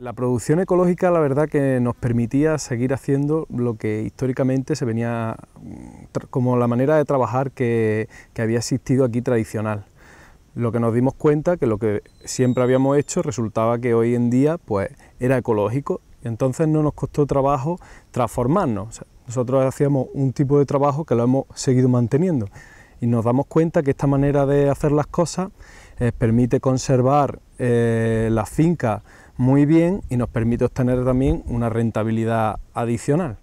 La producción ecológica la verdad que nos permitía seguir haciendo lo que históricamente se venía mm, como la manera de trabajar que, había existido aquí tradicional. Lo que nos dimos cuenta que lo que siempre habíamos hecho resultaba que hoy en día pues era ecológico y entonces no nos costó trabajo transformarnos. nosotros hacíamos un tipo de trabajo que lo hemos seguido manteniendo y nos damos cuenta que esta manera de hacer las cosas eh, permite conservar eh, la finca muy bien y nos permite obtener también una rentabilidad adicional.